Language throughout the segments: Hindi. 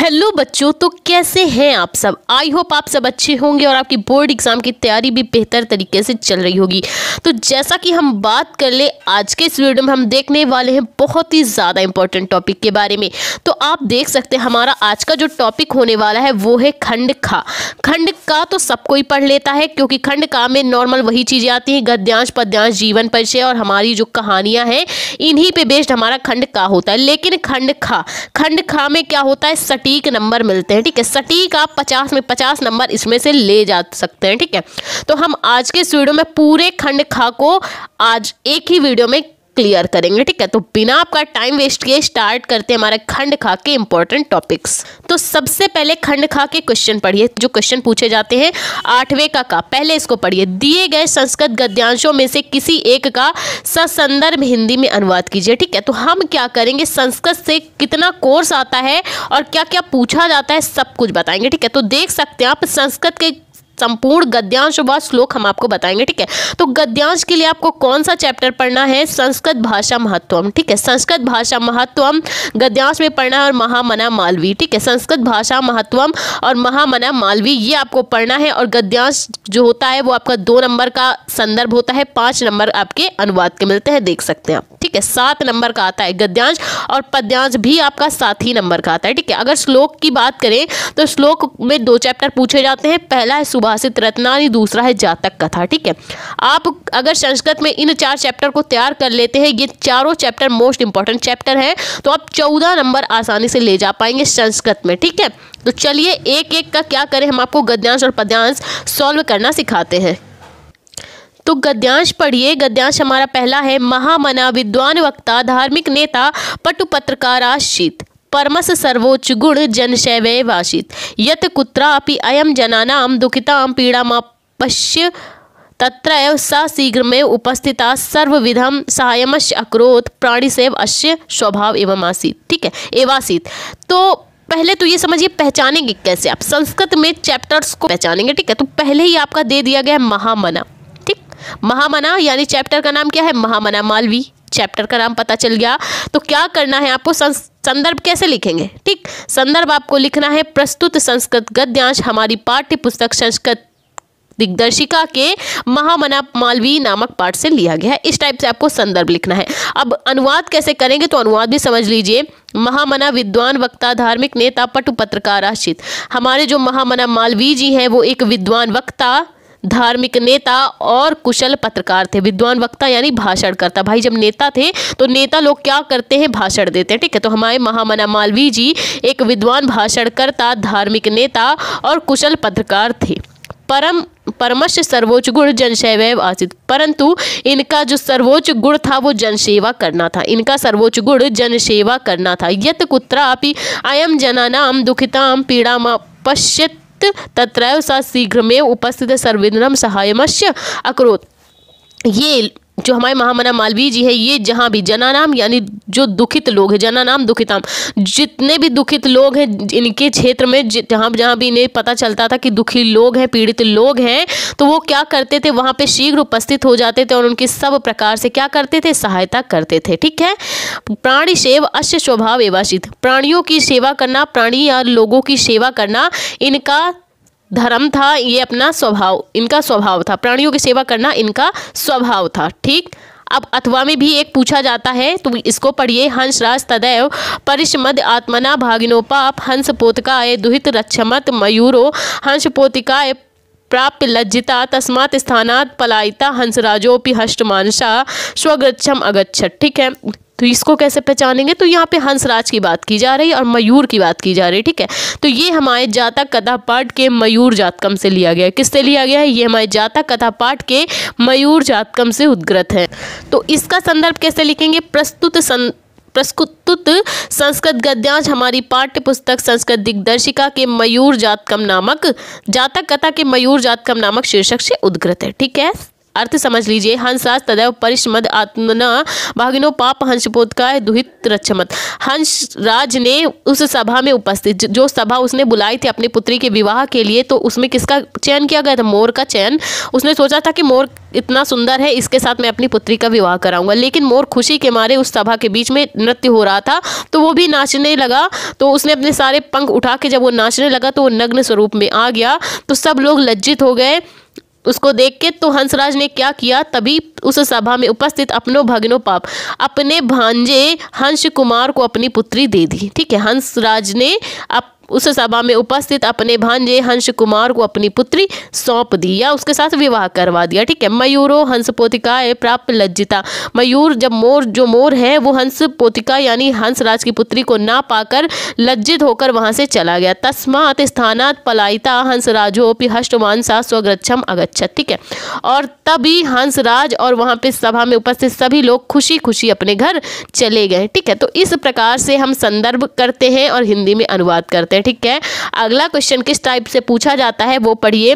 हेलो बच्चों तो कैसे हैं आप सब आई होप आप सब अच्छे होंगे और आपकी बोर्ड एग्ज़ाम की तैयारी भी बेहतर तरीके से चल रही होगी तो जैसा कि हम बात कर ले आज के इस वीडियो में हम देखने वाले हैं बहुत ही ज़्यादा इंपॉर्टेंट टॉपिक के बारे में तो आप देख सकते हैं हमारा आज का जो टॉपिक होने वाला है वो है खंड खा खंड का तो सबको ही पढ़ लेता है क्योंकि खंड का में नॉर्मल वही चीज़ें आती हैं गद्यांश पद्यांश जीवन परिचय और हमारी जो कहानियाँ हैं इन्हीं पर बेस्ड हमारा खंड का होता है लेकिन खंड खा खंड खा में क्या होता है सटी सटीक नंबर मिलते हैं ठीक है सटीक आप पचास में पचास नंबर इसमें से ले जा सकते हैं ठीक है तो हम आज के इस वीडियो में पूरे खंड खा को आज एक ही वीडियो में क्लियर करेंगे ठीक है तो बिना आपका टाइम वेस्ट किए स्टार्ट करते हैं हमारे खंड खा के इंपॉर्टेंट टॉपिक्स तो सबसे पहले खंड खा के क्वेश्चन पढ़िए जो क्वेश्चन पूछे जाते हैं आठवें का का पहले इसको पढ़िए दिए गए संस्कृत गद्यांशों में से किसी एक का ससंदर्भ हिंदी में अनुवाद कीजिए ठीक है तो हम क्या करेंगे संस्कृत से कितना कोर्स आता है और क्या क्या पूछा जाता है सब कुछ बताएंगे ठीक है तो देख सकते हैं आप संस्कृत के संपूर्ण गद्यांश व श्लोक हम आपको बताएंगे ठीक है तो गद्यांश के लिए आपको कौन सा चैप्टर पढ़ना है संस्कृत भाषा महत्वम ठीक है संस्कृत भाषा महत्वम गद्यांश में पढ़ना है और महामना मालवी ठीक है संस्कृत भाषा महत्वम और महामना मालवी ये आपको पढ़ना है और गद्यांश जो होता है वो आपका दो नंबर का संदर्भ होता है पाँच नंबर आपके अनुवाद के मिलते हैं देख सकते हैं आप ठीक है सात नंबर का आता है गद्यांश और पद्यांश भी आपका सात ही नंबर का आता है ठीक है अगर श्लोक की बात करें तो श्लोक में दो चैप्टर पूछे जाते हैं पहला है सुभाषित रत्नानी दूसरा है जातक कथा ठीक है आप अगर संस्कृत में इन चार चैप्टर को तैयार कर लेते हैं ये चारों चैप्टर मोस्ट इंपॉर्टेंट चैप्टर हैं तो आप चौदह नंबर आसानी से ले जा पाएंगे संस्कृत में ठीक है तो चलिए एक एक का क्या करें हम आपको गद्यांश और पद्यांश सॉल्व करना सिखाते हैं तो गद्यांश पढ़िए गद्यांश हमारा पहला है महामना विद्वान वक्ता धार्मिक नेता पटु पत्रकार आश्रित परमस सर्वोच्च गुण जनशैव वासित यत अपि अयम जनानाम दुखिताम पीड़ामा पश्य सा शीघ्र में उपस्थिता सर्वविधम सहायमश अक्रोत सेव अश्य स्वभाव एवं आसित ठीक है एवासित तो पहले तो ये समझिए पहचानेंगे कैसे आप संस्कृत में चैप्टर्स को पहचानेंगे ठीक है तो पहले ही आपका दे दिया गया महामना महामना यानी चैप्टर का नाम क्या है महामना मालवी चैप्टर का नाम पता चल गया तो क्या करना है आपको संदर्भ कैसे लिखेंगे ठीक संदर्भ आपको लिखना है प्रस्तुत संस्कृत गद्यांश हमारी पाठ्य पुस्तक संस्कृत दिग्दर्शिका के महामना मालवी नामक पाठ से लिया गया है इस टाइप से आपको संदर्भ लिखना है अब अनुवाद कैसे करेंगे तो अनुवाद भी समझ लीजिए महामना विद्वान वक्ता धार्मिक नेता पटु पत्रकार आश्रित हमारे जो महामना मालवी जी हैं वो एक विद्वान वक्ता धार्मिक नेता और कुशल पत्रकार थे विद्वान वक्ता यानी भाषणकर्ता भाई जब नेता थे तो नेता लोग क्या करते हैं भाषण देते हैं ठीक है तो हमारे महामना मालवीय जी एक विद्वान भाषणकर्ता धार्मिक नेता और कुशल पत्रकार थे परम परमश सर्वोच्च गुण जनसेव आसित परंतु इनका जो सर्वोच्च गुण था वो जनसेवा करना था इनका सर्वोच्च गुण जनसेवा करना था यत कुत्रापि अयम जनानाम दुखिताम पीड़ा पश्यत तत् तत्रैव सः शीघ्रमेव उपस्थितः सर्वेन्द्रं सहायमस्य अकरोत् ये जो हमारे महामना मालवीय जी है ये जहाँ भी जनानाम यानी जो दुखित लोग हैं जनानाम दुखिताम जितने भी दुखित लोग हैं इनके क्षेत्र में जहाँ जहाँ भी इन्हें पता चलता था कि दुखी लोग हैं पीड़ित लोग हैं तो वो क्या करते थे वहाँ पे शीघ्र उपस्थित हो जाते थे और उनकी सब प्रकार से क्या करते थे सहायता करते थे ठीक है प्राणी सेव अश्य स्वभाव एवाशित प्राणियों की सेवा करना प्राणी या लोगों की सेवा करना इनका धर्म था ये अपना स्वभाव इनका स्वभाव था प्राणियों की सेवा करना इनका स्वभाव था ठीक अब अथवा में भी एक पूछा जाता है तो इसको पढ़िए राज तदैव परिश्मद आत्मना भागिनोपाप हंस पोतकाय दुहित रक्षमत मयूरो हंस पोतिकाय प्राप्य लज्जिता तस्मात स्थानात पलायिता हंसराजोपि हष्ट मानसा स्वगच्छम अगच्छत ठीक है तो इसको कैसे पहचानेंगे तो यहाँ पे हंसराज की बात की जा रही है और मयूर की बात की जा रही है ठीक है तो ये हमारे जातक कथा पाठ के मयूर जातकम से लिया गया है किससे लिया गया है ये हमारे जातक कथा पाठ के मयूर जातकम से उद्गृत है तो इसका संदर्भ कैसे लिखेंगे प्रस्तुत सं प्रस्तुत संस्कृत गद्यांश हमारी पाठ्य पुस्तक संस्कृत दिग्दर्शिका के मयूर जातकम नामक जातक कथा के मयूर जातकम नामक शीर्षक से उद्गृत है ठीक है अर्थ समझ लीजिए हंसास तदैव परिश्मद आत्मना भागिनो पाप हंस का दुहित रक्षमत हंस राज ने उस सभा में उपस्थित जो सभा उसने बुलाई थी अपनी पुत्री के विवाह के लिए तो उसमें किसका चयन किया गया था मोर का चयन उसने सोचा था कि मोर इतना सुंदर है इसके साथ मैं अपनी पुत्री का विवाह कराऊंगा लेकिन मोर खुशी के मारे उस सभा के बीच में नृत्य हो रहा था तो वो भी नाचने लगा तो उसने अपने सारे पंख उठा के जब वो नाचने लगा तो वो नग्न स्वरूप में आ गया तो सब लोग लज्जित हो गए उसको देख के तो हंसराज ने क्या किया तभी उस सभा में उपस्थित अपनों भगनो पाप अपने भांजे हंस कुमार को अपनी पुत्री दे दी ठीक है हंसराज ने अप उस सभा में उपस्थित अपने भांजे हंस कुमार को अपनी पुत्री सौंप दी या उसके साथ विवाह करवा दिया ठीक है मयूरो हंस पोतिकाए प्राप्त लज्जिता मयूर जब मोर जो मोर है वो हंस पोतिका यानी हंस राज की पुत्री को ना पाकर लज्जित होकर वहां से चला गया तस्मात स्थानात पलायिता हंस हंसराजोपि हष्ट सा स्वग्रच्छम अगछत ठीक है और तभी हंस राज और वहां पे सभा में उपस्थित सभी लोग खुशी खुशी अपने घर चले गए ठीक है तो इस प्रकार से हम संदर्भ करते हैं और हिंदी में अनुवाद करते हैं है ठीक है अगला क्वेश्चन किस टाइप से पूछा जाता है वो पढ़िए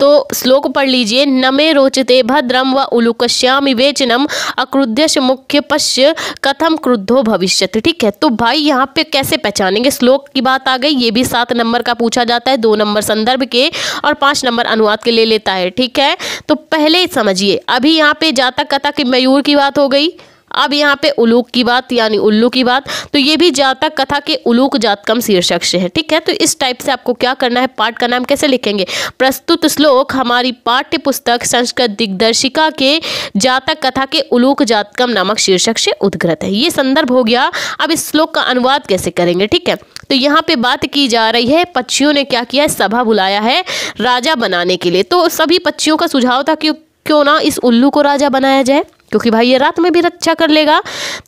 तो श्लोक पढ़ लीजिए नमे रोचते भद्रम व उलुकश्याम विवेचनम अक्रुद्यश मुख्य पश्य कथम क्रुद्धो भविष्य ठीक है तो भाई यहाँ पे कैसे पहचानेंगे श्लोक की बात आ गई ये भी सात नंबर का पूछा जाता है दो नंबर संदर्भ के और पाँच नंबर अनुवाद के ले लेता है ठीक है तो पहले समझिए अभी यहाँ पे जातक कथा कि मयूर की बात हो गई अब यहाँ पे उलूक की बात यानी उल्लू की बात तो ये भी जातक कथा के उलूक जातकम शीर्षक से है ठीक है तो इस टाइप से आपको क्या करना है पाठ का नाम कैसे लिखेंगे प्रस्तुत श्लोक हमारी पाठ्य पुस्तक संस्कृत दिग्दर्शिका के जातक कथा के उलूक जातकम नामक शीर्षक से उद्गृत है ये संदर्भ हो गया अब इस श्लोक का अनुवाद कैसे करेंगे ठीक है तो यहाँ पे बात की जा रही है पक्षियों ने क्या किया है सभा बुलाया है राजा बनाने के लिए तो सभी पक्षियों का सुझाव था कि क्यों ना इस उल्लू को राजा बनाया जाए क्योंकि भाई ये रात में भी रक्षा कर लेगा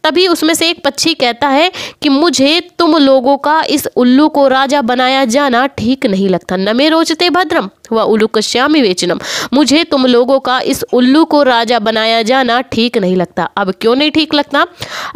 तभी उसमें से एक पक्षी कहता है कि मुझे तुम लोगों का इस उल्लू को राजा बनाया जाना ठीक नहीं लगता न मे रोचते भद्रम व उल्लू कश्यामी वेचनम मुझे तुम लोगों का इस उल्लू को राजा बनाया जाना ठीक नहीं लगता अब क्यों नहीं ठीक लगता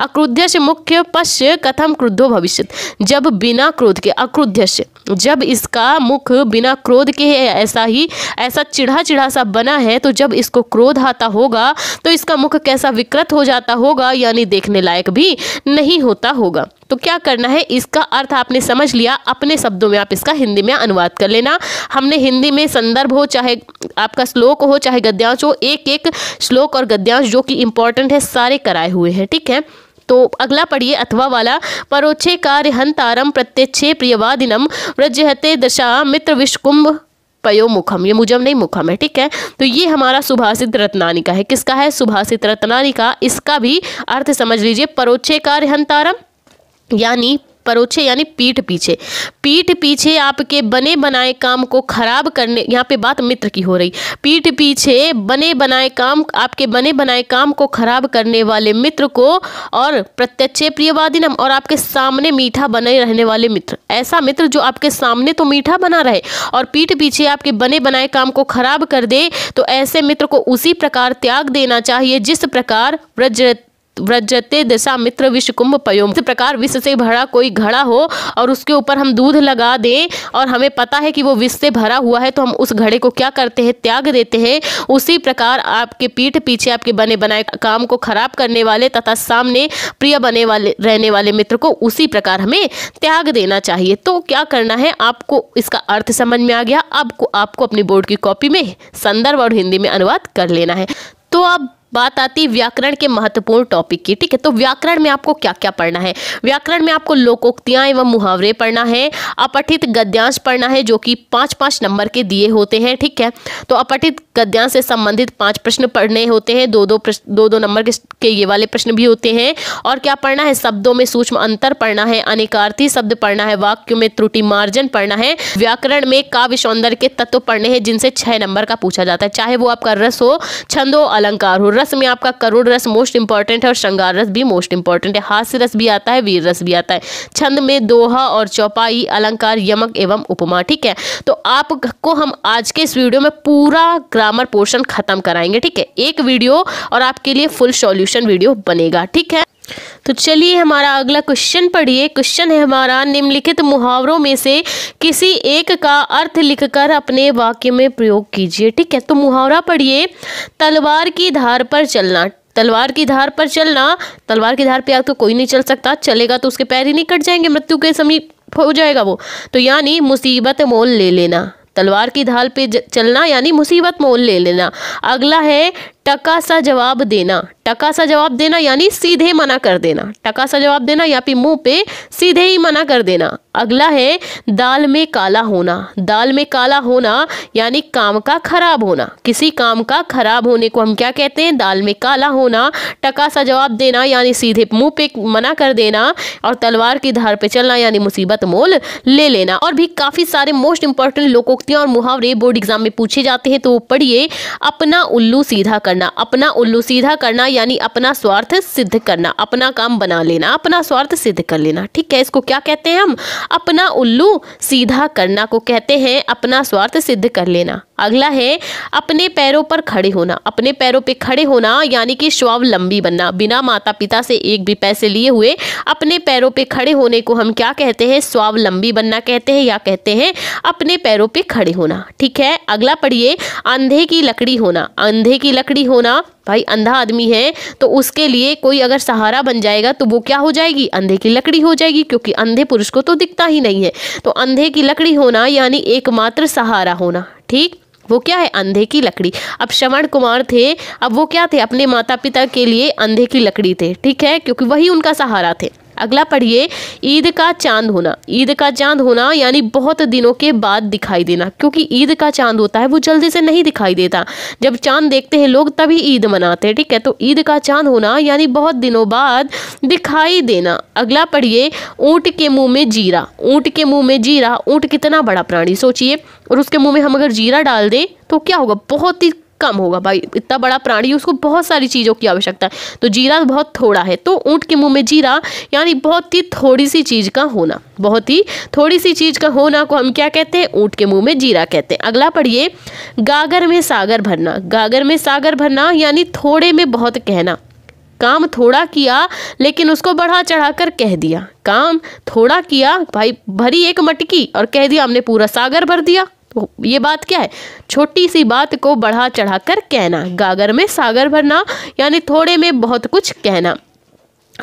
अक्रुध्यश मुख्य पश्य कथम क्रुद्धो भविष्य जब बिना क्रोध के अक्रुध्यश जब इसका मुख बिना क्रोध के ऐसा ही ऐसा चिढ़ा चिढ़ा सा बना है तो जब इसको क्रोध आता होगा तो इसका मुख कैसा विकृत हो जाता होगा यानी देखने लायक भी नहीं होता होगा तो क्या करना है इसका अर्थ आपने समझ लिया अपने शब्दों में आप इसका हिंदी में अनुवाद कर लेना हमने हिंदी में संदर्भ हो चाहे आपका श्लोक हो चाहे गद्यांश हो एक एक श्लोक और गद्यांश जो कि इंपॉर्टेंट है सारे कराए हुए हैं ठीक है तो अगला पढ़िए अथवा वाला परोक्षे कार्य हंतारम प्रत्यक्षे प्रियवादिनम व्रजहते दशा मित्र विश्वकुंभ पयोमुखम ये मुजम नहीं मुखम है ठीक है तो ये हमारा सुभाषित रत्नानी है किसका है सुभाषित रत्नानी इसका भी अर्थ समझ लीजिए परोच्छे कार्य यानी परोछे यानी पीठ पीछे पीठ पीछे आपके बने बनाए काम को खराब करने यहाँ पे बात मित्र की हो रही पीठ पीछे बने बनाए काम आपके बने बनाए काम को खराब करने वाले मित्र को और प्रत्यक्ष प्रियवादिनम और आपके सामने मीठा बने रहने वाले मित्र ऐसा मित्र जो आपके सामने तो मीठा बना रहे और पीठ पीछे आपके बने बनाए काम को खराब कर दे तो ऐसे मित्र को उसी प्रकार त्याग देना चाहिए जिस प्रकार व्रज व्रजते दशा मित्र विश्व कुंभ पयो इस प्रकार विश्व से भरा कोई घड़ा हो और उसके ऊपर हम दूध लगा दें और हमें पता है कि वो विश्व से भरा हुआ है तो हम उस घड़े को क्या करते हैं त्याग देते हैं उसी प्रकार आपके पीठ पीछे आपके बने बनाए काम को खराब करने वाले तथा सामने प्रिय बने वाले रहने वाले मित्र को उसी प्रकार हमें त्याग देना चाहिए तो क्या करना है आपको इसका अर्थ समझ में आ गया आपको आपको अपनी बोर्ड की कॉपी में संदर्भ और हिंदी में अनुवाद कर लेना है तो आप बात आती व्याकरण के महत्वपूर्ण टॉपिक की ठीक है तो व्याकरण में आपको क्या क्या पढ़ना है व्याकरण में आपको लोकोक्तियां एवं मुहावरे पढ़ना है अपठित गद्यांश पढ़ना है जो कि पांच पांच नंबर के दिए होते हैं ठीक है तो अपठित गद्यांश से संबंधित पांच प्रश्न पढ़ने होते हैं दो दो प्रश्न दो दो नंबर के ये वाले प्रश्न भी होते हैं और क्या पढ़ना है शब्दों में सूक्ष्म अंतर पढ़ना है अनेकार्थी शब्द पढ़ना है वाक्यों में त्रुटि मार्जन पढ़ना है व्याकरण में काव्य सौंदर्य के तत्व पढ़ने हैं जिनसे छह नंबर का पूछा जाता है चाहे वो आपका रस हो छंद हो अलंकार हो रस रस में आपका करुण रस मोस्ट इंपॉर्टेंट है और श्रृंगार रस भी मोस्ट इंपॉर्टेंट है हास्य रस भी आता है वीर रस भी आता है छंद में दोहा और चौपाई अलंकार यमक एवं उपमा ठीक है तो आपको हम आज के इस वीडियो में पूरा ग्रामर पोर्शन खत्म कराएंगे ठीक है एक वीडियो और आपके लिए फुल सॉल्यूशन वीडियो बनेगा ठीक है तो चलिए हमारा अगला क्वेश्चन पढ़िए क्वेश्चन है हमारा निम्नलिखित मुहावरों में से किसी एक का अर्थ लिखकर अपने वाक्य में प्रयोग कीजिए ठीक है तो मुहावरा पढ़िए तलवार की धार पर चलना तलवार की धार पर चलना तलवार की धार पे तो कोई नहीं चल सकता चलेगा तो उसके पैर ही नहीं कट जाएंगे मृत्यु के समीप हो जाएगा वो तो यानी मुसीबत मोल ले लेना तलवार की ढाल पे चलना यानी मुसीबत मोल ले लेना अगला है टका सा जवाब देना टका सा जवाब देना यानी सीधे मना कर देना टका सा जवाब देना या फिर मुंह पे सीधे ही मना कर देना अगला है दाल में काला होना दाल में काला होना यानी काम का खराब होना किसी काम का खराब होने को हम क्या कहते हैं दाल में काला होना टका सा जवाब देना यानी सीधे मुंह पे मना कर देना और तलवार की धार पे चलना यानी मुसीबत मोल ले लेना और भी काफ़ी सारे मोस्ट इंपॉर्टेंट लोकोक्तियाँ और मुहावरे बोर्ड एग्जाम में पूछे जाते हैं तो पढ़िए अपना उल्लू सीधा कर करना अपना उल्लू सीधा करना यानी अपना स्वार्थ सिद्ध करना अपना काम बना लेना अपना स्वार्थ सिद्ध कर लेना ठीक है इसको क्या कहते हैं हम अपना उल्लू सीधा करना को कहते हैं अपना स्वार्थ सिद्ध कर लेना अगला है अपने पैरों पर खड़े होना अपने पैरों पे खड़े होना यानी कि स्वावलंबी बनना बिना माता पिता से एक भी पैसे लिए हुए अपने पैरों पे खड़े होने को हम क्या कहते हैं स्वावलंबी बनना कहते हैं या कहते हैं अपने पैरों पे खड़े होना ठीक है अगला पढ़िए अंधे की लकड़ी होना अंधे की लकड़ी होना भाई अंधा आदमी है तो उसके लिए कोई अगर सहारा बन जाएगा तो वो क्या हो जाएगी अंधे की लकड़ी हो जाएगी क्योंकि अंधे पुरुष को तो दिखता ही नहीं है तो अंधे की लकड़ी होना यानी एकमात्र सहारा होना ठीक वो क्या है अंधे की लकड़ी अब श्रवण कुमार थे अब वो क्या थे अपने माता पिता के लिए अंधे की लकड़ी थे ठीक है क्योंकि वही उनका सहारा थे अगला पढ़िए ईद का चांद होना ईद का चांद होना यानी बहुत दिनों के बाद दिखाई देना क्योंकि ईद का चांद होता है वो जल्दी से नहीं दिखाई देता जब चांद देखते हैं लोग तभी ईद मनाते हैं ठीक है तो ईद का चांद होना यानी बहुत दिनों बाद दिखाई देना अगला पढ़िए ऊँट के मुँह में जीरा ऊँट के मुँह में जीरा ऊँट कितना बड़ा प्राणी सोचिए और उसके मुँह में हम अगर जीरा डाल दें तो क्या होगा बहुत ही कम होगा भाई इतना बड़ा प्राणी उसको बहुत सारी चीज़ों की आवश्यकता है तो जीरा बहुत थोड़ा है तो ऊँट के मुँह में जीरा यानी बहुत ही थोड़ी सी चीज़ का होना बहुत ही थोड़ी सी चीज़ का होना को हम क्या कहते हैं ऊँट के मुँह में जीरा कहते हैं अगला पढ़िए गागर में सागर भरना गागर में सागर भरना यानी थोड़े में बहुत कहना काम थोड़ा किया लेकिन उसको बढ़ा चढ़ा कर कह दिया काम थोड़ा किया भाई भरी एक मटकी और कह दिया हमने पूरा सागर भर दिया ये बात क्या है छोटी सी बात को बढ़ा चढ़ाकर कहना गागर में सागर भरना यानी थोड़े में बहुत कुछ कहना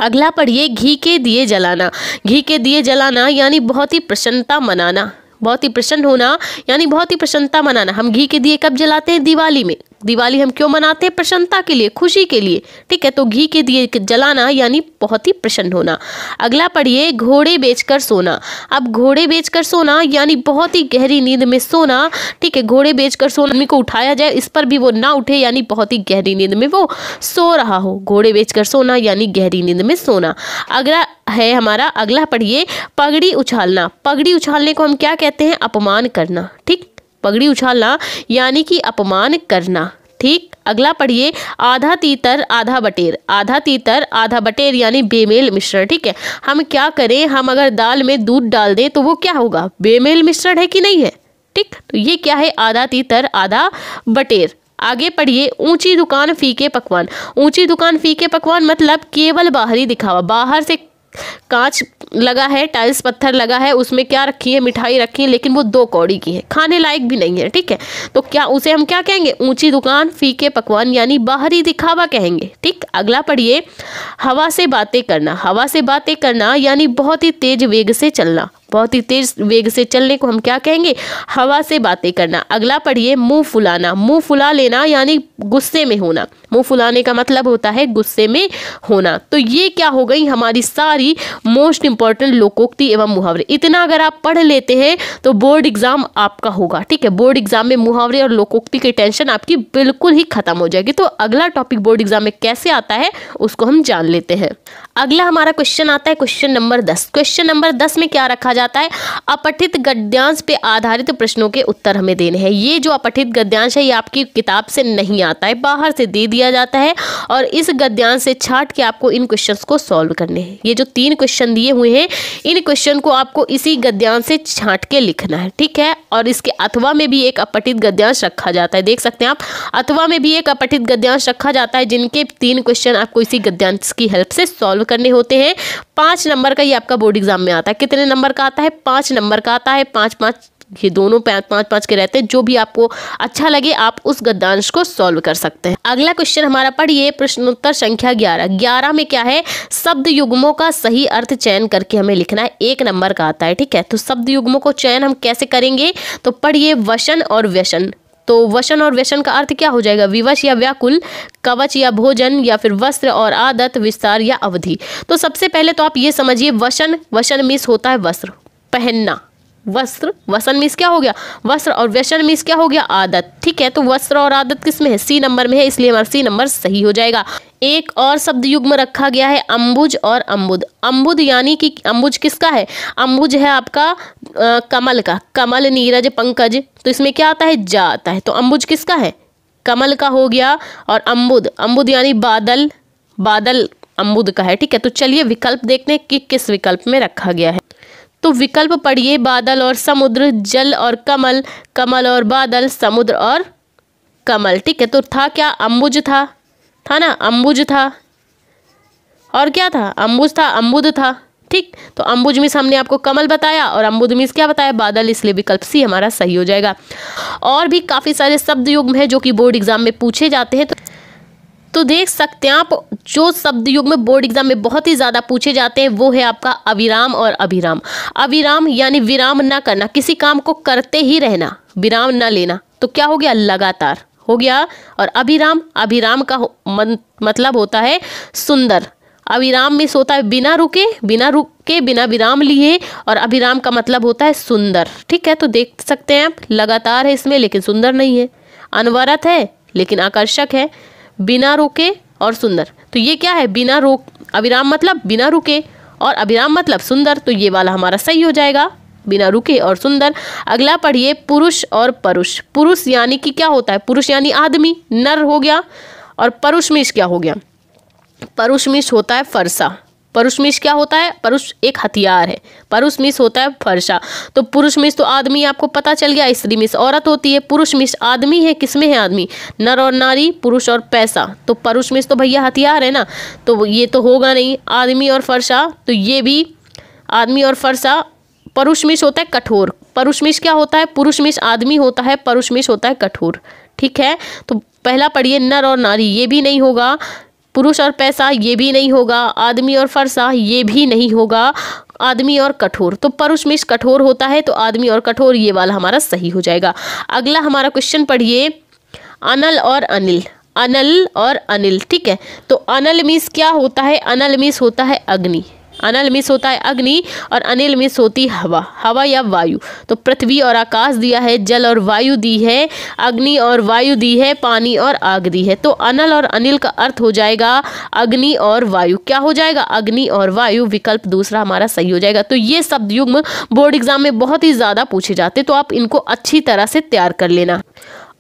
अगला पढ़िए घी के दिए जलाना घी के दिए जलाना यानी बहुत ही प्रसन्नता मनाना बहुत ही प्रसन्न होना यानी बहुत ही प्रसन्नता मनाना हम घी के दिए कब जलाते हैं दिवाली में दिवाली हम क्यों मनाते हैं प्रसन्नता के लिए खुशी के लिए ठीक है तो घी के दिए जलाना यानी बहुत ही प्रसन्न होना अगला पढ़िए घोड़े बेचकर सोना अब घोड़े बेचकर सोना यानी बहुत ही गहरी नींद में सोना ठीक है घोड़े बेचकर सोना आदमी को उठाया जाए इस पर भी वो ना उठे यानी बहुत ही गहरी नींद में वो सो रहा हो घोड़े बेचकर सोना यानी गहरी नींद में सोना अगला है हमारा अगला पढ़िए पगड़ी उछालना पगड़ी उछालने को हम क्या कहते हैं अपमान करना ठीक पगड़ी उछालना यानी कि अपमान करना ठीक अगला पढ़िए आधा तीतर आधा बटेर आधा तीतर आधा बटेर यानी बेमेल मिश्रण ठीक है हम क्या करें हम अगर दाल में दूध डाल दें तो वो क्या होगा बेमेल मिश्रण है कि नहीं है ठीक तो ये क्या है आधा तीतर आधा बटेर आगे पढ़िए ऊंची दुकान फीके पकवान ऊंची दुकान फीके पकवान मतलब केवल बाहरी दिखावा बाहर से कांच लगा है टाइल्स पत्थर लगा है उसमें क्या रखी है मिठाई रखी है लेकिन वो दो कौड़ी की है खाने लायक भी नहीं है ठीक है तो क्या उसे हम क्या कहेंगे ऊंची दुकान फीके पकवान यानी बाहरी दिखावा कहेंगे ठीक अगला पढ़िए हवा से बातें करना हवा से बातें करना यानी बहुत ही तेज वेग से चलना बहुत ही तेज वेग से चलने को हम क्या कहेंगे हवा से बातें करना अगला पढ़िए मुंह फुलाना मुंह फुला लेना यानी गुस्से में होना मुंह फुलाने का मतलब होता है गुस्से में होना तो ये क्या हो गई हमारी सारी मोस्ट इंपॉर्टेंट लोकोक्ति एवं मुहावरे इतना अगर आप पढ़ लेते हैं तो बोर्ड एग्जाम आपका होगा ठीक है बोर्ड एग्जाम में मुहावरे और लोकोक्ति की टेंशन आपकी बिल्कुल ही खत्म हो जाएगी तो अगला टॉपिक बोर्ड एग्जाम में कैसे आता है उसको हम जान लेते हैं अगला हमारा क्वेश्चन आता है क्वेश्चन नंबर दस क्वेश्चन नंबर दस में क्या रखा जाए जाता है अपठित गद्यांश पे आधारित प्रश्नों के उत्तर हमें देने हैं ये जो अपठित गद्यांश है ये आपकी किताब से नहीं आता है बाहर से दे दिया जाता है और इस गद्यांश से छाट के आपको इन क्वेश्चन को सॉल्व करने हैं ये जो तीन क्वेश्चन दिए हुए हैं इन क्वेश्चन को आपको इसी गद्यांश से छाट के लिखना है ठीक है और इसके अथवा में भी एक अपठित गद्यांश रखा जाता है देख सकते हैं आप अथवा में भी एक अपठित गद्यांश रखा जाता है जिनके तीन क्वेश्चन आपको इसी गद्यांश की हेल्प से सॉल्व करने होते हैं पांच नंबर का ये आपका बोर्ड एग्जाम में आता है कितने नंबर का आता है पाँच नंबर का आता है पाँच पाँच ये दोनों पाँच पाँच के रहते हैं जो भी आपको अच्छा लगे आप उस गद्यांश को सॉल्व कर सकते हैं अगला क्वेश्चन हमारा पढ़िए प्रश्नोत्तर संख्या ग्यारह ग्यारह में क्या है शब्द युग्मों का सही अर्थ चयन करके हमें लिखना है एक नंबर का आता है ठीक है तो शब्द युग्मों को चयन हम कैसे करेंगे तो पढ़िए वशन और व्यसन तो वशन और व्यसन का अर्थ क्या हो जाएगा विवश या व्याकुल कवच या भोजन या फिर वस्त्र और आदत विस्तार या अवधि तो सबसे पहले तो आप ये समझिए वशन वशन मीस होता है वस्त्र पहनना वस्त्र वसन मीस क्या हो गया वस्त्र और व्यसन मीस क्या हो गया आदत ठीक है तो वस्त्र और आदत किस में है सी नंबर में है इसलिए हमारा सी नंबर सही हो जाएगा एक और शब्द युग्म रखा गया है अंबुज और अम्बुद अम्बुद यानी कि अम्बुज किसका है अम्बुज है आपका आ, कमल का कमल नीरज पंकज तो इसमें क्या आता है जा आता है तो अम्बुज किसका है कमल का हो गया और अम्बुद अम्बुद यानी बादल बादल अम्बुद का है ठीक है तो चलिए विकल्प देखने कि किस विकल्प में रखा गया है तो विकल्प पढ़िए बादल और समुद्र जल और कमल कमल और बादल समुद्र और कमल ठीक है तो था क्या अंबुज था था ना अंबुज था और क्या था अंबुज था अम्बुद था ठीक तो अंबुज मिस हमने आपको कमल बताया और अंबुद मिस क्या बताया बादल इसलिए विकल्प सी हमारा सही हो जाएगा और भी काफ़ी सारे शब्द युग्म हैं जो कि बोर्ड एग्जाम में पूछे जाते हैं तो तो देख सकते हैं आप जो शब्द युग में बोर्ड एग्जाम में बहुत ही ज़्यादा पूछे जाते हैं वो है आपका अविराम और अभिराम अविराम यानी विराम ना करना किसी काम को करते ही रहना विराम ना लेना तो क्या हो गया लगातार हो गया और अभिराम अभिराम का मतलब होता है सुंदर अभिराम में सोता है बिना रुके बिना रुके बिना विराम लिए और अभिराम का मतलब होता है सुंदर ठीक है तो देख सकते हैं आप लगातार है इसमें लेकिन सुंदर नहीं है अनवरत है लेकिन आकर्षक है बिना रोके और सुंदर तो ये क्या है बिना रोक अविराम मतलब बिना रुके और अभिराम मतलब सुंदर तो ये वाला हमारा सही हो जाएगा बिना रुके और सुंदर अगला पढ़िए पुरुष और परुष पुरुष यानी कि क्या होता है पुरुष यानी आदमी नर हो गया और परुष मिश क्या हो गया परुष मिश होता है फरसा परुष क्या होता है परुष एक हथियार है परुष मिश होता है फरसा तो पुरुष मिश तो आदमी आपको पता चल गया स्त्री मिश औरत होती है पुरुष आदमी है किसमें है आदमी नर और नारी पुरुष और पैसा तो परुष तो भैया हथियार है ना तो ये तो होगा नहीं आदमी और फरसा तो ये भी आदमी और फरसा परुष होता है कठोर परुष क्या होता है पुरुष मिश आदमी होता है परुष होता है कठोर ठीक है तो पहला पढ़िए नर और नारी ये भी नहीं होगा पुरुष और पैसा ये भी नहीं होगा आदमी और फरसा ये भी नहीं होगा आदमी और कठोर तो परुष मिश कठोर होता है तो आदमी और कठोर ये वाला हमारा सही हो जाएगा अगला हमारा क्वेश्चन पढ़िए अनल और अनिल अनल और अनिल ठीक है तो अनल मिस क्या होता है अनल मिस होता है अग्नि अनल मिस होता है अग्नि और अनिल मिस होती हवा हवा या वायु तो पृथ्वी और आकाश दिया है जल और वायु दी है अग्नि और वायु दी है पानी और आग दी है तो अनल और अनिल का अर्थ हो जाएगा अग्नि और वायु क्या हो जाएगा अग्नि और वायु विकल्प दूसरा हमारा सही हो जाएगा तो ये शब्द युग्म बोर्ड एग्जाम में बहुत ही ज़्यादा पूछे जाते तो आप इनको अच्छी तरह से तैयार कर लेना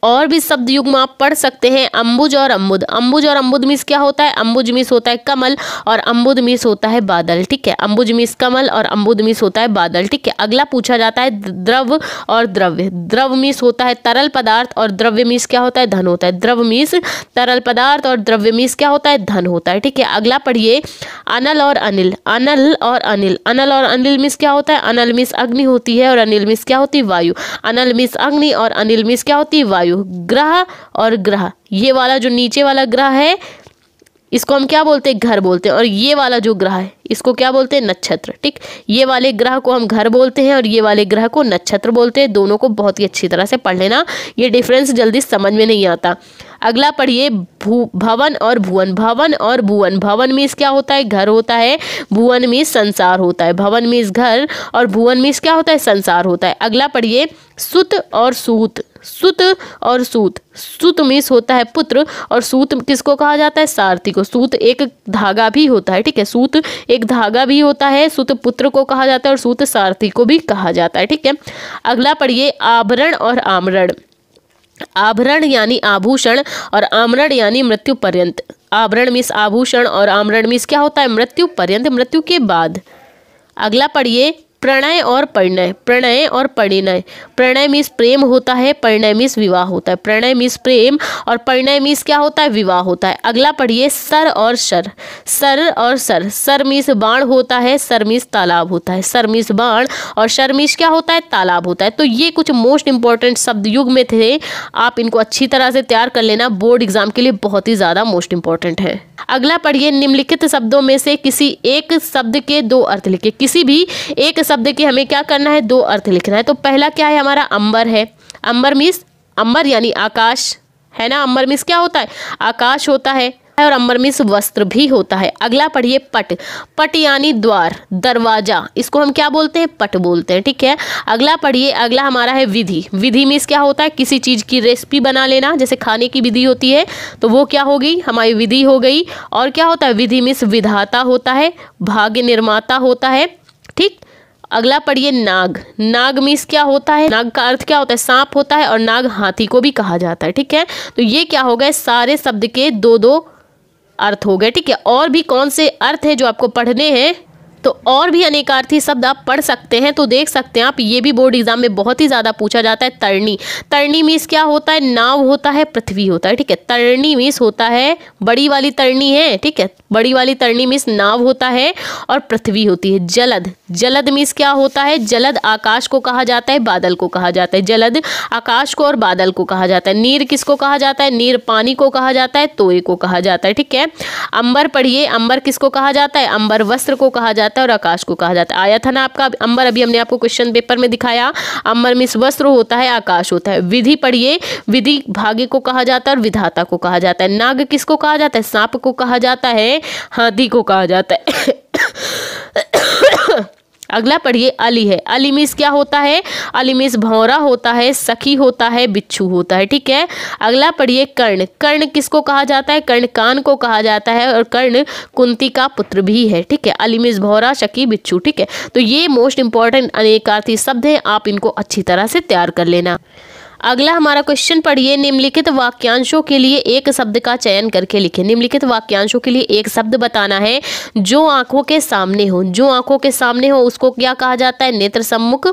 और भी शब्द युग्म आप पढ़ सकते हैं अम्बुज और अम्बुद अम्बुज और अम्बुद मिस क्या होता है अम्बुज मिस होता है कमल और अम्बुद मिस होता है बादल ठीक है अम्बुज मिस कमल और अम्बुद मिस होता है बादल ठीक है अगला पूछा जाता है द्रव और द्रव्य द्रव मिस होता है तरल पदार्थ और द्रव्य मिस क्या होता है धन होता है द्रव मिस तरल पदार्थ और द्रव्य मिस क्या होता है धन होता है ठीक है अगला पढ़िए अनल और अनिल अनल और अनिल अनल और अनिल मिस क्या होता है अनल मिस अग्नि होती है और अनिल मिस क्या होती है वायु अनल मिस अग्नि और अनिल मिस क्या होती है वायु वायु ग्रह और ग्रह ये वाला जो नीचे वाला ग्रह है इसको हम क्या बोलते हैं घर बोलते हैं और ये वाला जो ग्रह है इसको क्या बोलते हैं नक्षत्र ठीक ये वाले ग्रह को हम घर बोलते हैं और ये वाले ग्रह को नक्षत्र बोलते हैं दोनों को बहुत ही अच्छी तरह से पढ़ लेना ये डिफरेंस जल्दी समझ में नहीं आता अगला पढ़िए भू भवन और भुवन भवन और भुवन भवन मीस क्या होता है घर होता है भुवन मीस संसार होता है भवन मीस घर और भुवन मीस क्या होता है संसार होता है अगला पढ़िए सुत और सूत सुत और सूत सुत मीस होता है पुत्र और सूत किसको कहा जाता है सारथी को सूत एक धागा भी होता है ठीक है सूत एक धागा भी होता है सुत पुत्र को कहा जाता है और सूत सारथी को भी कहा जाता है ठीक है अगला पढ़िए आभरण और आमरण आभरण यानी आभूषण और आमरण यानी मृत्यु पर्यंत आभरण मिस आभूषण और आमरण मिस क्या होता है मृत्यु पर्यंत मृत्यु के बाद अगला पढ़िए प्रणय और परिणय प्रणय और परिणय प्रणय मीस प्रेम होता है परिणय मीस विवाह होता है प्रणय मीस प्रेम और परिणय मीस क्या होता है विवाह होता है अगला पढ़िए सर और शर सर और सर सर मीस बाण होता है सर मीस तालाब होता है सर मीस बाण और सर मीस क्या होता है तालाब होता है तो ये कुछ मोस्ट इंपॉर्टेंट शब्द युग में थे आप इनको अच्छी तरह से तैयार कर लेना बोर्ड एग्जाम के लिए बहुत ही ज़्यादा मोस्ट इंपॉर्टेंट है अगला पढ़िए निम्नलिखित शब्दों में से किसी एक शब्द के दो अर्थ लिखे किसी भी एक शब्द के हमें क्या करना है दो अर्थ लिखना है तो पहला क्या है हमारा अंबर है अंबर मीन्स अंबर यानी आकाश है ना अंबर मीन्स क्या होता है आकाश होता है है और अंबर में वस्त्र भी होता है अगला पढ़िए पट पट यानी द्वार दरवाजा इसको हम क्या बोलते हैं पट बोलते हैं ठीक है अगला पढ़िए अगला हमारा है विधि विधि में क्या होता है किसी चीज़ की रेसिपी बना लेना जैसे खाने की विधि होती है तो वो क्या हो गई हमारी विधि हो गई और क्या होता है विधि मिस विधाता होता है भाग्य निर्माता होता है ठीक अगला पढ़िए नाग नाग मीस क्या होता है नाग का अर्थ क्या होता है सांप होता है और नाग हाथी को भी कहा जाता है ठीक है तो ये क्या हो गए सारे शब्द के दो दो अर्थ हो गए ठीक है और भी कौन से अर्थ हैं जो आपको पढ़ने हैं तो और भी अनेकार्थी शब्द आप पढ़ सकते हैं तो देख सकते हैं आप ये भी बोर्ड एग्जाम में बहुत ही ज़्यादा पूछा जाता है तरणी तरणी मीस क्या होता है नाव होता है पृथ्वी होता है ठीक है तरणी मीस होता है बड़ी वाली तरणी है ठीक है बड़ी वाली तरणी मीस नाव होता है और पृथ्वी होती है जलद जलद मीस क्या होता है जलद आकाश को कहा जाता है बादल को कहा जाता है जलद आकाश को और बादल को कहा जाता है नीर किसको कहा जाता है नीर पानी को कहा जाता है तोये को कहा जाता है ठीक है अंबर पढ़िए अंबर किसको कहा जाता है अंबर वस्त्र को कहा जाता है जाता है और आकाश को कहा जाता है आया था ना आपका अंबर अभी हमने आपको क्वेश्चन पेपर में दिखाया अंबर मिस वस्त्र होता है आकाश होता है विधि पढ़िए विधि भाग्य को कहा जाता है और विधाता को कहा जाता है नाग किसको कहा जाता है सांप को कहा जाता है हाथी को कहा जाता है अगला पढ़िए अली है अली मिस क्या होता है अली मिस भौरा होता है सखी होता है बिच्छू होता है ठीक है अगला पढ़िए कर्ण कर्ण किसको कहा जाता है कर्ण कान को कहा जाता है और कर्ण कुंती का पुत्र भी है ठीक है अली मिस भौरा सखी बिच्छू ठीक है तो ये मोस्ट इंपॉर्टेंट अनेकार्थी शब्द हैं आप इनको अच्छी तरह से तैयार कर लेना अगला हमारा क्वेश्चन पढ़िए निम्नलिखित वाक्यांशों के लिए एक शब्द का चयन करके लिखे निम्नलिखित वाक्यांशों के लिए एक शब्द बताना है जो आंखों के सामने हो जो आंखों के सामने हो उसको क्या कहा जाता है नेत्र सम्मुख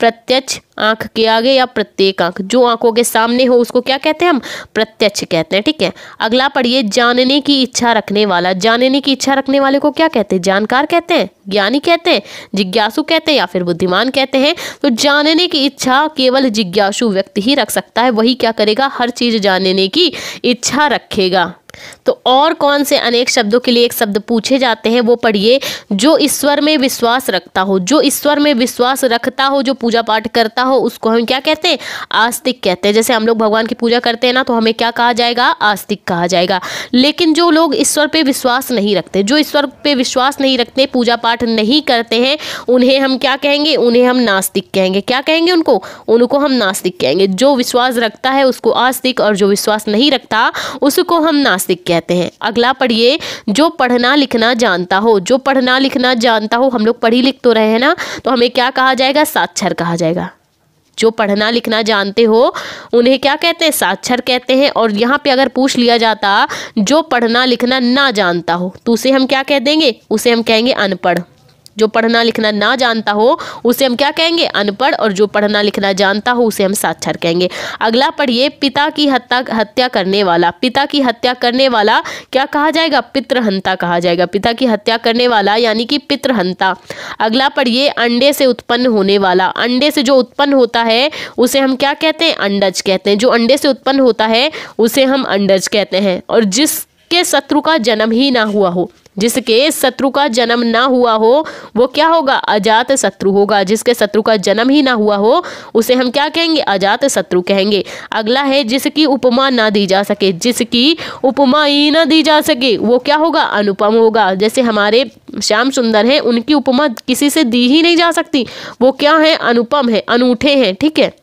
प्रत्यक्ष आंख के आगे या प्रत्येक आंख जो आंखों के सामने हो उसको क्या कहते हैं हम प्रत्यक्ष कहते हैं ठीक है अगला पढ़िए जानने की इच्छा रखने वाला जानने की इच्छा रखने वाले को क्या कहते हैं जानकार कहते हैं ज्ञानी कहते हैं जिज्ञासु कहते हैं या फिर बुद्धिमान कहते हैं तो जानने की इच्छा केवल जिज्ञासु व्यक्ति ही रख सकता है वही क्या करेगा हर चीज़ जानने की इच्छा रखेगा तो और कौन से अनेक शब्दों के लिए एक शब्द पूछे जाते हैं वो पढ़िए जो ईश्वर में विश्वास रखता हो जो ईश्वर में विश्वास रखता हो जो पूजा पाठ करता हो उसको हम क्या कहते हैं आस्तिक कहते हैं जैसे हम लोग भगवान की पूजा करते हैं ना तो हमें क्या कहा जाएगा आस्तिक कहा जाएगा लेकिन जो लोग ईश्वर पर विश्वास नहीं रखते जो ईश्वर पर विश्वास नहीं रखते पूजा पाठ नहीं करते हैं उन्हें हम क्या कहेंगे उन्हें हम नास्तिक कहेंगे क्या कहेंगे उनको उनको हम नास्तिक कहेंगे जो विश्वास रखता है उसको आस्तिक और जो विश्वास नहीं रखता उसको हम नास्तिक नास्तिक कहते हैं अगला पढ़िए जो पढ़ना लिखना जानता हो जो पढ़ना लिखना जानता हो हम लोग पढ़ी लिख तो रहे हैं ना तो हमें क्या कहा जाएगा साक्षर कहा जाएगा जो पढ़ना लिखना जानते हो उन्हें क्या कहते हैं साक्षर कहते हैं और यहाँ पे अगर पूछ लिया जाता जो पढ़ना लिखना ना जानता हो तो उसे हम क्या कह देंगे उसे हम कहेंगे अनपढ़ जो पढ़ना लिखना ना जानता हो उसे हम क्या कहेंगे अनपढ़ और जो पढ़ना लिखना जानता हो उसे हम साक्षर कहेंगे अगला पढ़िए पिता की हत्या हत्या करने वाला पिता की हत्या करने वाला क्या कहा जाएगा पितृहंता कहा जाएगा पिता की हत्या करने वाला यानी कि पितृहंता अगला पढ़िए अंडे से उत्पन्न होने वाला अंडे से जो उत्पन्न होता है उसे हम क्या कहते हैं अंडज कहते हैं जो अंडे से उत्पन्न होता है उसे हम अंडज कहते हैं और जिसके शत्रु का जन्म ही ना हुआ हो जिसके शत्रु का जन्म ना हुआ हो वो क्या होगा अजात शत्रु होगा जिसके शत्रु का जन्म ही ना हुआ हो उसे हम क्या कहेंगे अजात शत्रु कहेंगे अगला है जिसकी उपमा ना दी जा सके जिसकी उपमा ही ना दी जा सके वो क्या होगा अनुपम होगा जैसे हमारे श्याम सुंदर हैं उनकी उपमा किसी से दी ही नहीं जा सकती वो क्या है अनुपम है अनूठे हैं ठीक है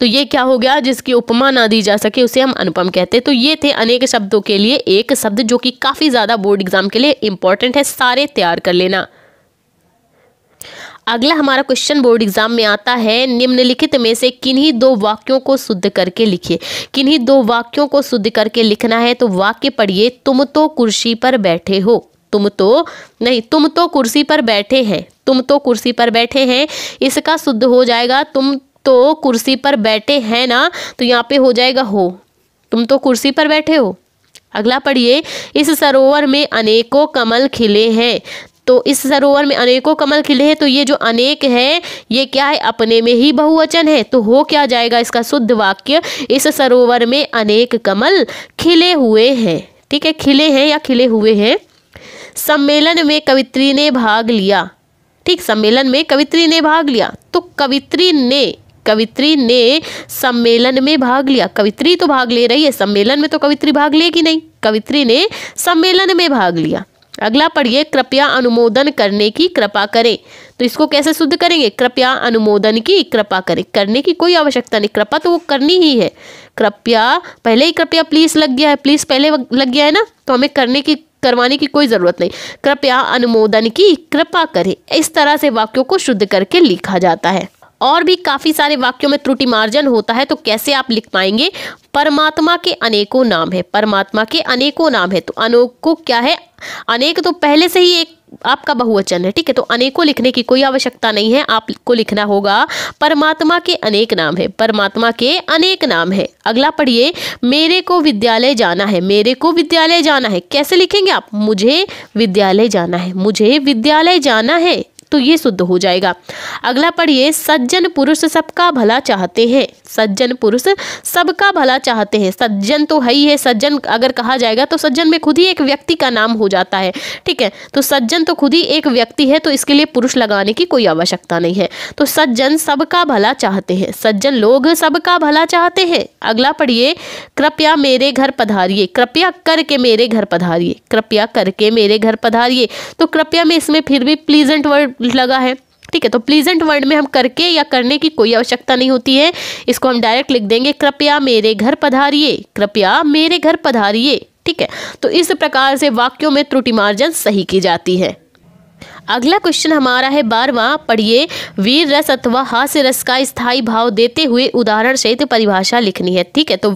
तो ये क्या हो गया जिसकी उपमा ना दी जा सके उसे हम अनुपम कहते हैं तो ये थे अनेक शब्दों के लिए एक शब्द जो कि काफ़ी ज़्यादा बोर्ड एग्जाम के लिए इंपॉर्टेंट है सारे तैयार कर लेना अगला हमारा क्वेश्चन बोर्ड एग्जाम में आता है निम्नलिखित में से किन्हीं दो वाक्यों को शुद्ध करके लिखिए किन्हीं दो वाक्यों को शुद्ध करके लिखना है तो वाक्य पढ़िए तुम तो कुर्सी पर बैठे हो तुम तो नहीं तुम तो कुर्सी पर बैठे हैं तुम तो कुर्सी पर बैठे हैं इसका शुद्ध हो जाएगा तुम तो कुर्सी पर बैठे हैं ना तो यहाँ पे हो जाएगा हो तुम तो कुर्सी पर बैठे हो अगला पढ़िए इस सरोवर में अनेकों कमल खिले हैं तो इस सरोवर में अनेकों कमल खिले हैं तो ये जो अनेक है ये क्या है अपने में ही बहुवचन है तो हो क्या जाएगा इसका शुद्ध वाक्य इस सरोवर में अनेक कमल खिले हुए हैं ठीक है खिले हैं या खिले हुए हैं सम्मेलन में कवित्री ने भाग लिया ठीक सम्मेलन में कवित्री ने भाग लिया तो कवित्री ने कवित्री ने सम्मेलन में भाग लिया कवित्री तो भाग ले रही है सम्मेलन में तो कवित्री भाग लेगी नहीं कवित्री ने सम्मेलन में भाग लिया अगला पढ़िए कृपया अनुमोदन करने की कृपा करें तो इसको कैसे शुद्ध करेंगे कृपया अनुमोदन की कृपा करें करने की कोई आवश्यकता नहीं कृपा तो वो करनी ही है कृपया पहले ही कृपया प्लीज लग गया है प्लीज पहले लग गया है ना तो हमें करने की करवाने की कोई ज़रूरत नहीं कृपया अनुमोदन की कृपा करें इस तरह से वाक्यों को शुद्ध करके लिखा जाता है और भी काफ़ी सारे वाक्यों में त्रुटि मार्जन होता है तो कैसे आप लिख पाएंगे परमात्मा के अनेकों नाम है परमात्मा के अनेकों नाम है तो अनोको क्या है अनेक तो पहले से ही एक आपका बहुवचन है ठीक है तो अनेकों लिखने की कोई आवश्यकता नहीं है आपको लिखना होगा परमात्मा के अनेक नाम है परमात्मा के अनेक नाम है अगला पढ़िए मेरे को विद्यालय जाना है मेरे को विद्यालय जाना है कैसे लिखेंगे आप मुझे विद्यालय जाना है मुझे विद्यालय जाना है तो ये शुद्ध हो जाएगा अगला पढ़िए सज्जन पुरुष सबका भला चाहते हैं सज्जन पुरुष सबका भला चाहते हैं सज्जन तो है ही है सज्जन अगर कहा जाएगा तो सज्जन में खुद ही एक व्यक्ति का नाम हो जाता है ठीक है तो सज्जन तो खुद ही एक व्यक्ति है तो इसके लिए पुरुष लगाने की कोई आवश्यकता नहीं है तो सज्जन सबका भला चाहते हैं सज्जन लोग सबका भला चाहते हैं अगला पढ़िए कृपया मेरे घर पधारिए कृपया करके मेरे घर पधारिए कृपया करके मेरे घर पधारिए तो कृपया में इसमें फिर भी प्लीजेंट वर्ड लगा है ठीक है तो प्लीजेंट वर्ड में हम करके या करने की कोई आवश्यकता नहीं होती है इसको हम डायरेक्ट लिख देंगे कृपया मेरे घर पधारिए कृपया मेरे घर पधारिए ठीक है तो इस प्रकार से वाक्यों में त्रुटि मार्जन सही की जाती है अगला क्वेश्चन हमारा है बारवा पढ़िए वीर रस अथवा हास्य रस का स्थायी भाव देते हुए उदाहरण सहित परिभाषा लिखनी है ठीक है तो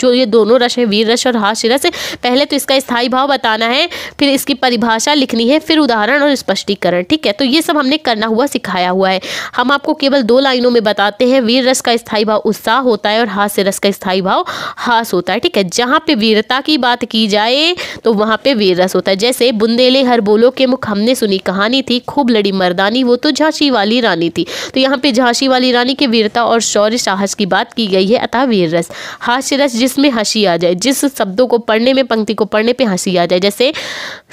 जो ये दोनों रस है वीर रस और हास्य रस पहले तो इसका स्थायी भाव बताना है फिर इसकी परिभाषा लिखनी है फिर उदाहरण और स्पष्टीकरण ठीक है तो ये सब हमने करना हुआ सिखाया हुआ है हम आपको केवल दो लाइनों में बताते हैं वीर रस का स्थायी भाव उत्साह होता है और हास्य रस का स्थायी भाव हास होता है ठीक है जहाँ पे वीरता की बात की जाए तो वहाँ पे वीर रस होता है जैसे बुंदेले हर बोलो के मुख हमने सुनी कहा जवानी थी खूब लड़ी मर्दानी वो तो झांसी वाली रानी थी तो यहाँ पे झांसी वाली रानी के वीरता और शौर्य साहस की बात की गई है अतः वीर रस हास्य रस जिसमें हंसी आ जाए जिस शब्दों को पढ़ने में पंक्ति को पढ़ने पर हंसी आ जाए जैसे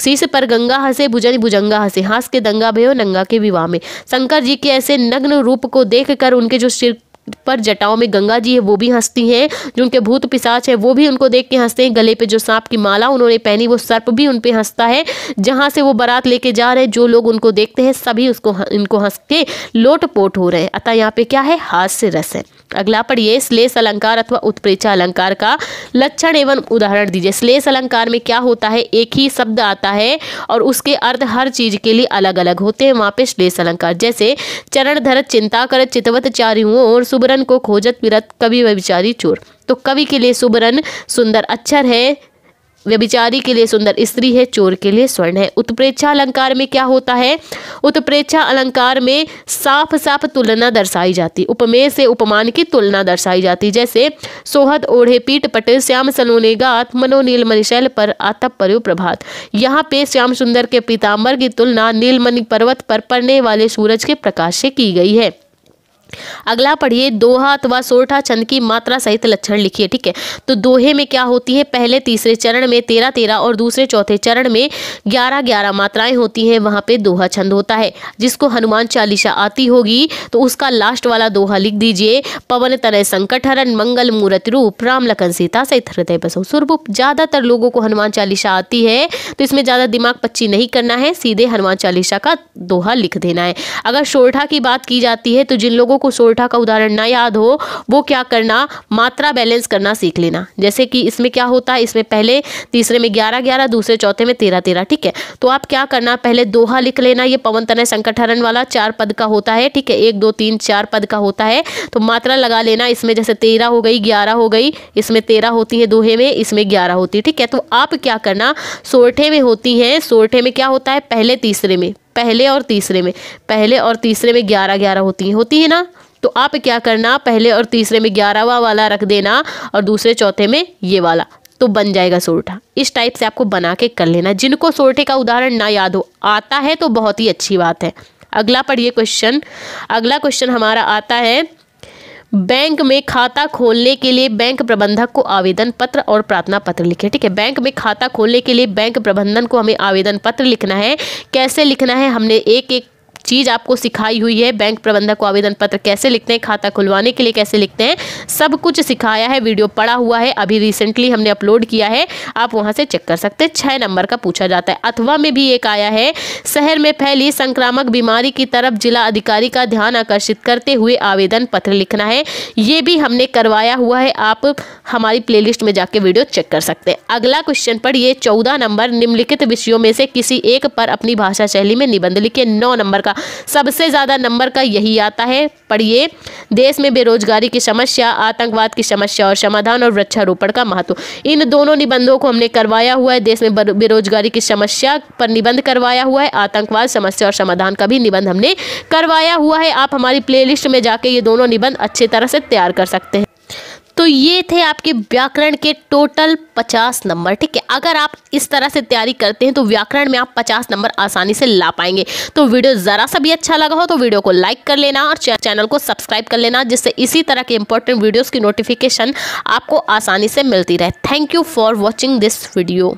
शीश पर गंगा हंसे भुजन भुजंगा हंसे हास के दंगा भयो नंगा के विवाह में शंकर जी के ऐसे नग्न रूप को देख उनके जो सिर पर जटाओं में गंगा जी है वो भी हंसती हैं जो उनके भूत पिसाच है वो भी उनको देख के हंसते हैं गले पे जो सांप की माला उन्होंने पहनी वो सर्प भी उन पर हंसता है जहाँ से वो बारात लेके जा रहे हैं जो लोग उनको देखते हैं सभी उसको इनको हंस के लोट पोट हो रहे हैं अतः यहाँ पे क्या है हास्य रस है अगला पढ़िए श्लेष अलंकार अथवा उत्प्रेक्षा अलंकार का लक्षण एवं उदाहरण दीजिए श्लेष अलंकार में क्या होता है एक ही शब्द आता है और उसके अर्थ हर चीज के लिए अलग अलग होते हैं वहाँ पे श्लेष अलंकार जैसे चरण धरत चिंता कर चितवत चारियों और सुबरन को खोजत विरत कवि व विचारी चोर तो कवि के लिए सुबरन सुंदर अक्षर है व्यभिचारी के लिए सुंदर स्त्री है चोर के लिए स्वर्ण है उत्प्रेक्षा अलंकार में क्या होता है उत्प्रेक्षा अलंकार में साफ साफ तुलना दर्शाई जाती उपमेय से उपमान की तुलना दर्शाई जाती जैसे सोहद ओढ़े पीठ पट श्याम सलोने गात मनोनील मनिशैल पर आतप पर प्रभात यहाँ पे श्याम सुंदर के पीताम्बर की तुलना नीलमणि पर्वत पर पड़ने वाले सूरज के प्रकाश से की गई है अगला पढ़िए दोहा अथवा सोरठा छंद की मात्रा सहित लक्षण लिखिए ठीक है तो दोहे में क्या होती है पहले तीसरे चरण में तेरह तेरह और दूसरे चौथे चरण में ग्यारह ग्यारह मात्राएं होती हैं वहां पे दोहा छंद होता है जिसको हनुमान चालीसा आती होगी तो उसका लास्ट वाला दोहा लिख दीजिए पवन तनय संकट हरण मंगल मूर्त रूप राम लखन सीता सहित हृदय बसो स्वरूप ज़्यादातर लोगों को हनुमान चालीसा आती है तो इसमें ज़्यादा दिमाग पच्ची नहीं करना है सीधे हनुमान चालीसा का दोहा लिख देना है अगर सोठा की बात की जाती है तो जिन लोगों को सोल्ठा का उदाहरण ना याद हो वो क्या करना मात्रा बैलेंस करना सीख लेना जैसे कि इसमें क्या होता है इसमें पहले तीसरे में ग्यारह ग्यारह दूसरे चौथे में तेरह तेरह ठीक है तो आप क्या करना पहले दोहा लिख लेना ये पवन तनय संकट हरण वाला चार पद का होता है ठीक है एक दो तीन चार पद का होता है तो मात्रा लगा लेना इसमें जैसे तेरह हो गई ग्यारह हो गई इसमें तेरह होती है दोहे में इसमें ग्यारह होती है ठीक है तो आप क्या करना सोरठे में होती हैं सोरठे में क्या होता है पहले तीसरे में पहले और तीसरे में पहले और तीसरे में ग्यारह ग्यारह होती हैं होती है ना तो आप क्या करना पहले और तीसरे में ग्यारहवा वाला रख देना और दूसरे चौथे में ये वाला तो बन जाएगा सोरठा इस टाइप से आपको बना के कर लेना जिनको सोरठे का उदाहरण ना याद हो आता है तो बहुत ही अच्छी बात है अगला पढ़िए क्वेश्चन अगला क्वेश्चन हमारा आता है बैंक में खाता खोलने के लिए बैंक प्रबंधक को आवेदन पत्र और प्रार्थना पत्र लिखे ठीक है बैंक में खाता खोलने के लिए बैंक प्रबंधन को हमें आवेदन पत्र लिखना है कैसे लिखना है हमने एक एक चीज़ आपको सिखाई हुई है बैंक प्रबंधक को आवेदन पत्र कैसे लिखते हैं खाता खुलवाने के लिए कैसे लिखते हैं सब कुछ सिखाया है वीडियो पड़ा हुआ है अभी रिसेंटली हमने अपलोड किया है आप वहां से चेक कर सकते हैं छह नंबर का पूछा जाता है अथवा में भी एक आया है शहर में फैली संक्रामक बीमारी की तरफ जिला अधिकारी का ध्यान आकर्षित करते हुए आवेदन पत्र लिखना है ये भी हमने करवाया हुआ है आप हमारी प्ले में जाके वीडियो चेक कर सकते हैं अगला क्वेश्चन पढ़िए चौदह नंबर निम्नलिखित विषयों में से किसी एक पर अपनी भाषा शैली में निबंध लिखे नौ नंबर का होगा सबसे ज़्यादा नंबर का यही आता है पढ़िए देश में बेरोजगारी की समस्या आतंकवाद की समस्या और समाधान और वृक्षारोपण का महत्व इन दोनों निबंधों को हमने करवाया हुआ है देश में बेरोजगारी की समस्या पर निबंध करवाया हुआ है आतंकवाद समस्या और समाधान का भी निबंध हमने करवाया हुआ है आप हमारी प्ले में जाके ये दोनों निबंध अच्छी तरह से तैयार कर सकते हैं तो ये थे आपके व्याकरण के टोटल पचास नंबर ठीक है अगर आप इस तरह से तैयारी करते हैं तो व्याकरण में आप पचास नंबर आसानी से ला पाएंगे तो वीडियो ज़रा सा भी अच्छा लगा हो तो वीडियो को लाइक कर लेना और चैनल को सब्सक्राइब कर लेना जिससे इसी तरह के इंपॉर्टेंट वीडियोज़ की नोटिफिकेशन आपको आसानी से मिलती रहे thank you for watching this video